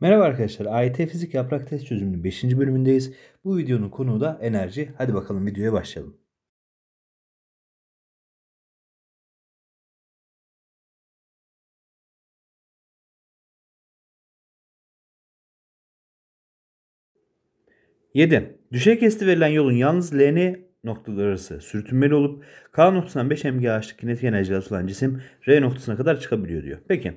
Merhaba arkadaşlar, AYT Fizik Yaprak Test Çözümünün 5. bölümündeyiz. Bu videonun konuğu da enerji. Hadi bakalım videoya başlayalım. Yedi. Düşey kesti verilen yolun yalnız LN noktaları arası sürtünmeli olup K noktasından 5 mg açlık kinetik enerjiyle atılan cisim R noktasına kadar çıkabiliyor diyor. Peki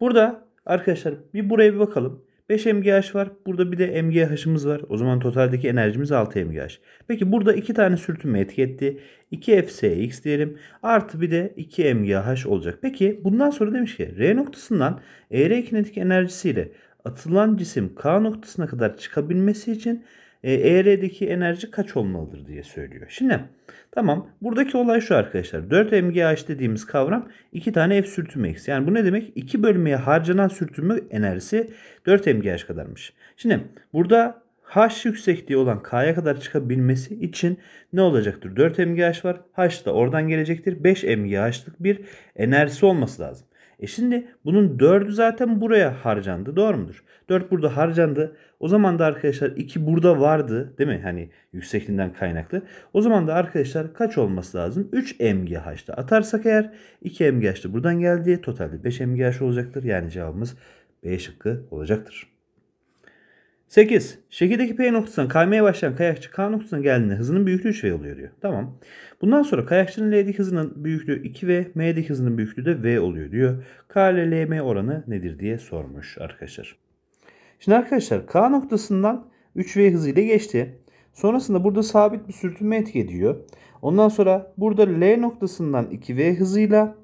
burada Arkadaşlar bir buraya bir bakalım. 5 mgh var. Burada bir de mgh'ımız var. O zaman totaldeki enerjimiz 6 mgh. Peki burada 2 tane sürtünme etki etti. 2 fsx diyelim. Artı bir de 2 mgh olacak. Peki bundan sonra demiş ki R noktasından ER kinetik enerjisiyle atılan cisim K noktasına kadar çıkabilmesi için ER'deki e enerji kaç olmalıdır diye söylüyor. Şimdi tamam buradaki olay şu arkadaşlar. 4 MGH dediğimiz kavram 2 tane F sürtünme X. Yani bu ne demek? 2 bölmeye harcanan sürtünme enerjisi 4 MGH kadarmış. Şimdi burada H yüksekliği olan K'ya kadar çıkabilmesi için ne olacaktır? 4 MGH var. H da oradan gelecektir. 5 MGH'lık bir enerjisi olması lazım. E şimdi bunun 4'ü zaten buraya harcandı. Doğru mudur? 4 burada harcandı. O zaman da arkadaşlar 2 burada vardı. Değil mi? Hani yüksekliğinden kaynaklı. O zaman da arkadaşlar kaç olması lazım? 3 MGH'da atarsak eğer 2 MGH'da buradan geldi. Totalde 5 MGH olacaktır. Yani cevabımız B şıkkı olacaktır. 8. Şekildeki P noktasından kaymaya başlayan kayakçı K noktasına geldiğinde hızının büyüklüğü 3V oluyor diyor. Tamam. Bundan sonra kayakçının L'deki hızının büyüklüğü 2V, M'deki hızının büyüklüğü de V oluyor diyor. K ile LM oranı nedir diye sormuş arkadaşlar. Şimdi arkadaşlar K noktasından 3V hızıyla geçti. Sonrasında burada sabit bir sürtünme etki ediyor. Ondan sonra burada L noktasından 2V hızıyla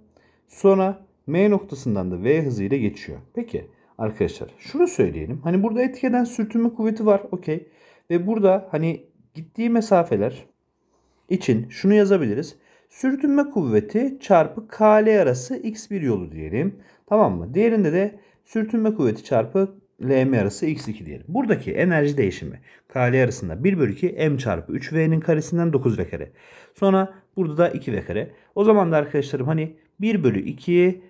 sonra M noktasından da V hızıyla geçiyor. Peki. Arkadaşlar şunu söyleyelim. Hani burada etkeden sürtünme kuvveti var. Okey. Ve burada hani gittiği mesafeler için şunu yazabiliriz. Sürtünme kuvveti çarpı KL arası x1 yolu diyelim. Tamam mı? Diğerinde de sürtünme kuvveti çarpı LM arası x2 diyelim. Buradaki enerji değişimi KL arasında 1 bölü 2 M çarpı 3V'nin karesinden 9 V kare. Sonra burada da 2 V kare. O zaman da arkadaşlarım hani 1 bölü 2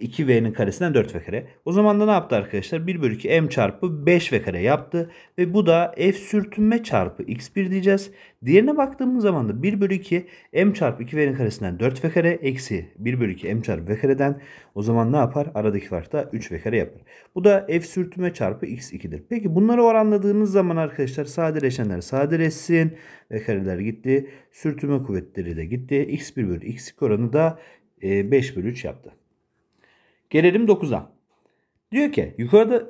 2v'nin karesinden 4v kare. O zaman da ne yaptı arkadaşlar? 1 bölü 2 m çarpı 5v kare yaptı. Ve bu da f sürtünme çarpı x1 diyeceğiz. Diğerine baktığımız zaman da 1 bölü 2 m çarpı 2v'nin karesinden 4v kare eksi 1 bölü 2 m çarpı v kareden o zaman ne yapar? Aradaki fark da 3v kare yapar. Bu da f sürtünme çarpı x2'dir. Peki bunları oranladığınız zaman arkadaşlar sadeleşenler sadeleşsin. V kareler gitti. Sürtünme kuvvetleri de gitti. x1 bölü x2 oranı da 5 e, bölü 3 yaptı. Gelelim 9'a. Diyor ki yukarıda,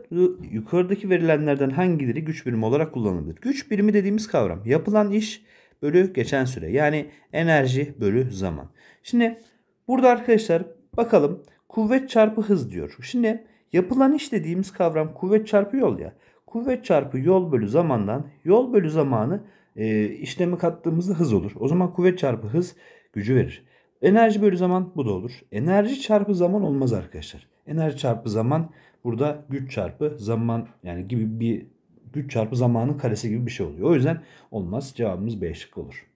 yukarıdaki verilenlerden hangileri güç birimi olarak kullanılır? Güç birimi dediğimiz kavram yapılan iş bölü geçen süre. Yani enerji bölü zaman. Şimdi burada arkadaşlar bakalım kuvvet çarpı hız diyor. Şimdi yapılan iş dediğimiz kavram kuvvet çarpı yol ya. Kuvvet çarpı yol bölü zamandan yol bölü zamanı e, işlemi kattığımızda hız olur. O zaman kuvvet çarpı hız gücü verir. Enerji bölü zaman bu da olur. Enerji çarpı zaman olmaz arkadaşlar. Enerji çarpı zaman burada güç çarpı zaman yani gibi bir güç çarpı zamanın karesi gibi bir şey oluyor. O yüzden olmaz. Cevabımız B şıkkı olur.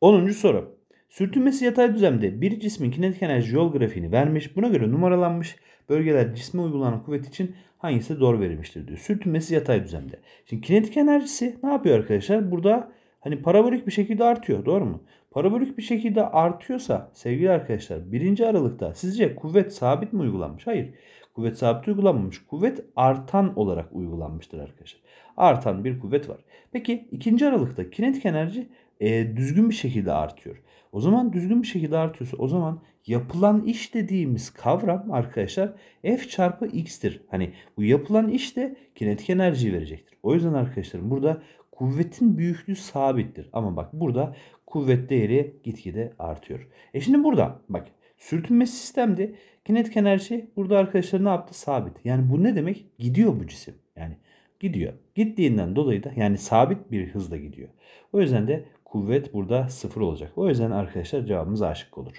10. soru. Sürtünmesi yatay düzlemde bir cismin kinetik enerji yol grafiğini vermiş. Buna göre numaralanmış bölgeler cisme uygulanan kuvvet için hangisi doğru verilmiştir diyor. Sürtünmesi yatay düzlemde. Şimdi kinetik enerjisi ne yapıyor arkadaşlar? Burada hani parabolik bir şekilde artıyor doğru mu? parabolik bir şekilde artıyorsa sevgili arkadaşlar birinci aralıkta sizce kuvvet sabit mi uygulanmış? Hayır. Kuvvet sabit uygulanmamış. Kuvvet artan olarak uygulanmıştır arkadaşlar. Artan bir kuvvet var. Peki ikinci aralıkta kinetik enerji e, düzgün bir şekilde artıyor. O zaman düzgün bir şekilde artıyorsa o zaman yapılan iş dediğimiz kavram arkadaşlar F çarpı X'tir. Hani bu yapılan iş de kinetik enerjiyi verecektir. O yüzden arkadaşlar burada kuvvetin büyüklüğü sabittir. Ama bak burada kuvvet değeri gitgide artıyor. E şimdi burada bak sürtünme sistemde kinetik enerji burada arkadaşlar ne yaptı? Sabit. Yani bu ne demek? Gidiyor bu cisim. Yani gidiyor. Gittiğinden dolayı da yani sabit bir hızla gidiyor. O yüzden de kuvvet burada sıfır olacak. O yüzden arkadaşlar cevabımız aşık olur.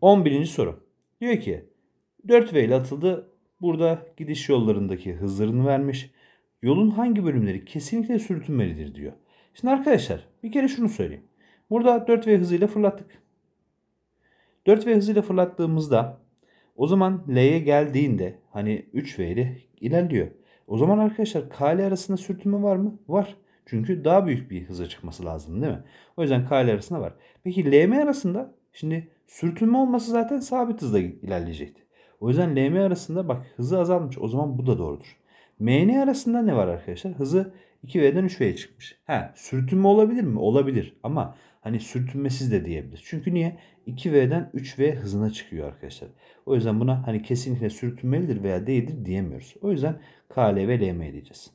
11. soru. Diyor ki 4V ile atıldı. Burada gidiş yollarındaki hızlarını vermiş. Yolun hangi bölümleri kesinlikle sürtünmelidir diyor. Şimdi arkadaşlar bir kere şunu söyleyeyim. Burada 4V hızıyla fırlattık. 4V hızıyla fırlattığımızda o zaman L'ye geldiğinde hani 3V ile ilerliyor. O zaman arkadaşlar K'li arasında sürtünme var mı? Var. Çünkü daha büyük bir hıza çıkması lazım değil mi? O yüzden K'li arasında var. Peki LM arasında şimdi sürtünme olması zaten sabit hızla ilerleyecekti. O yüzden LM arasında bak hızı azalmış. O zaman bu da doğrudur. MN arasında ne var arkadaşlar? Hızı 2V'den 3V'ye çıkmış. He, sürtünme olabilir mi? Olabilir ama hani sürtünmesiz de diyebiliriz. Çünkü niye? 2V'den 3V hızına çıkıyor arkadaşlar. O yüzden buna hani kesinlikle sürtünmelidir veya değildir diyemiyoruz. O yüzden KLV LM diyeceğiz.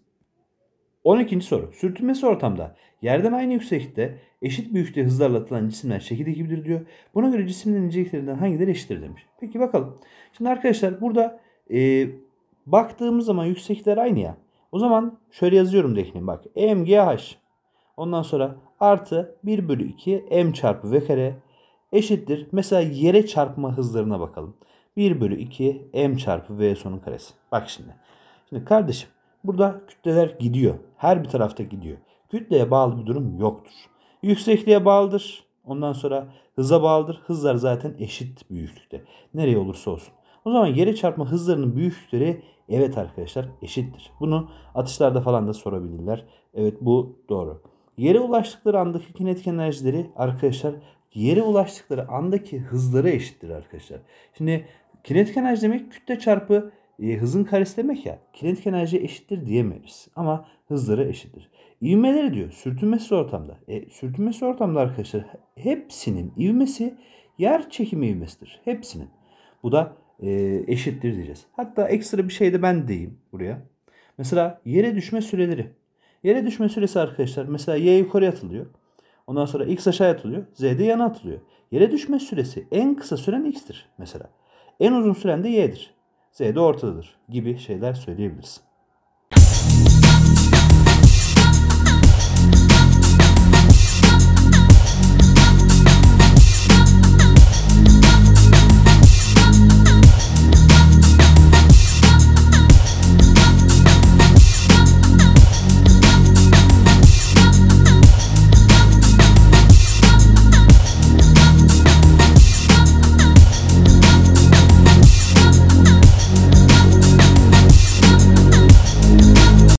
12. soru. Sürtünmesi ortamda yerden aynı yükseklikte eşit büyüklükte hızlarla atılan cisimler şekil ekibidir diyor. Buna göre cisimlerin niceliklerinden hangileri eşittir demiş. Peki bakalım. Şimdi arkadaşlar burada e, baktığımız zaman yükseklikler aynı ya. O zaman şöyle yazıyorum dehlin bak. MGH ondan sonra artı 1 bölü 2 M çarpı V kare eşittir. Mesela yere çarpma hızlarına bakalım. 1 bölü 2 M çarpı V sonun karesi. Bak şimdi. Şimdi kardeşim burada kütleler gidiyor. Her bir tarafta gidiyor. Kütleye bağlı bir durum yoktur. Yüksekliğe bağlıdır. Ondan sonra hıza bağlıdır. Hızlar zaten eşit büyüklükte. Nereye olursa olsun. O zaman yere çarpma hızlarının büyüklükleri Evet arkadaşlar eşittir. Bunu atışlarda falan da sorabilirler. Evet bu doğru. Yere ulaştıkları andaki kinetik enerjileri arkadaşlar yere ulaştıkları andaki hızları eşittir arkadaşlar. Şimdi kinetik enerji demek kütle çarpı e, hızın karesi demek ya. Kinetik enerji eşittir diyemeyiz ama hızları eşittir. İvmeleri diyor sürtünmesi ortamda. E, sürtünmesiz ortamda arkadaşlar hepsinin ivmesi yer çekimi ivmesidir. Hepsinin. Bu da e, eşittir diyeceğiz. Hatta ekstra bir şey de ben diyeyim buraya. Mesela yere düşme süreleri. Yere düşme süresi arkadaşlar mesela y yukarı atılıyor. Ondan sonra x aşağı atılıyor. z de yana atılıyor. Yere düşme süresi en kısa süren x'tir mesela. En uzun süren de y'dir. z de ortadadır gibi şeyler söyleyebilirsin.